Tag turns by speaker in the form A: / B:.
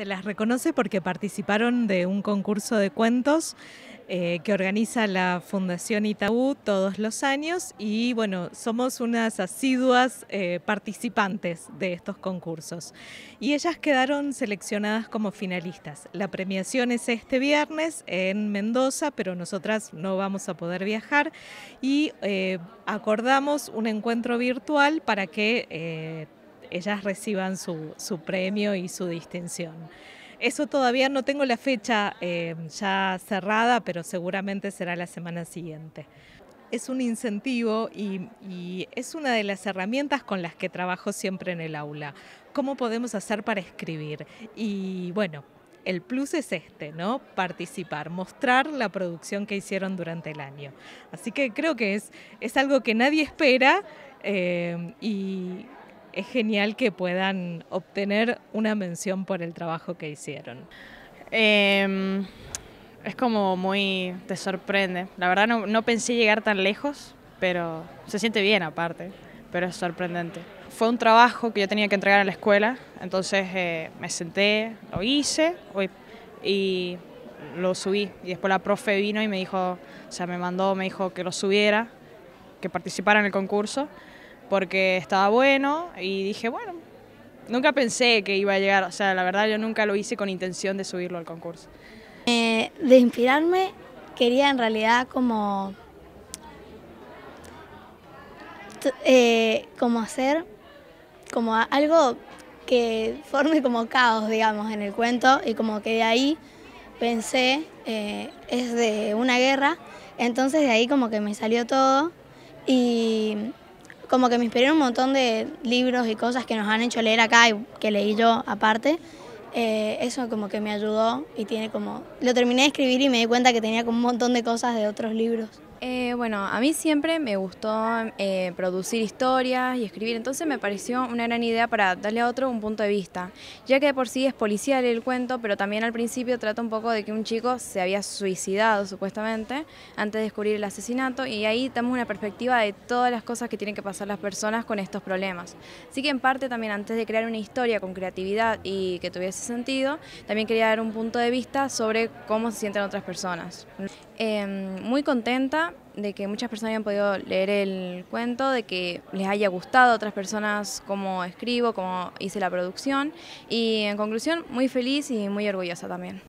A: Se las reconoce porque participaron de un concurso de cuentos eh, que organiza la Fundación Itaú todos los años y bueno, somos unas asiduas eh, participantes de estos concursos. Y ellas quedaron seleccionadas como finalistas. La premiación es este viernes en Mendoza, pero nosotras no vamos a poder viajar y eh, acordamos un encuentro virtual para que ellas reciban su, su premio y su distinción. Eso todavía no tengo la fecha eh, ya cerrada, pero seguramente será la semana siguiente. Es un incentivo y, es una de las herramientas con las que trabajo siempre en el aula. ¿Cómo podemos hacer para escribir? Y bueno, el plus es este, ¿no? Participar, mostrar la producción que hicieron durante el año. Así que creo que es, es algo que nadie espera eh, y es genial que puedan obtener una mención por el trabajo
B: que hicieron. Em, es como muy, te sorprende. La verdad no, pensé llegar tan lejos, pero se siente bien aparte, pero es sorprendente. Fue un trabajo que yo tenía que entregar a la escuela, entonces eh, me senté, lo hice y lo subí. Y después la profe vino y me dijo, o sea, me mandó, me dijo que lo subiera, que participara en el concurso porque estaba bueno y dije, bueno, nunca pensé que iba a llegar, o sea, la verdad yo nunca lo hice con intención de subirlo al concurso.
C: Eh, de inspirarme quería en realidad como, eh, como hacer como algo que forme como caos, digamos, en el cuento y como que de ahí pensé, eh, es de una guerra, entonces de ahí como que me salió todo y como que me inspiré un montón de libros y cosas que nos han hecho leer acá y que leí yo aparte. Eh, eso como que me ayudó y tiene como... Lo terminé de escribir y me di cuenta que tenía como un montón de cosas de otros libros. Eh, bueno, a mí siempre me gustó eh, producir historias
D: y escribir, entonces me pareció una gran idea para darle a otro un punto de vista, ya que de por sí es policial el cuento, pero también al principio trata un poco de que un chico se había suicidado supuestamente antes de descubrir el asesinato y ahí tenemos una perspectiva de todas las cosas que tienen que pasar las personas con estos problemas. Así que en parte también antes de crear una historia con creatividad y que tuviese sentido, también quería dar un punto de vista sobre cómo se sienten otras personas. Em, muy contenta de que muchas personas hayan podido leer el cuento, de que les haya gustado a otras personas cómo escribo, cómo hice la producción y en conclusión muy feliz y muy orgullosa también.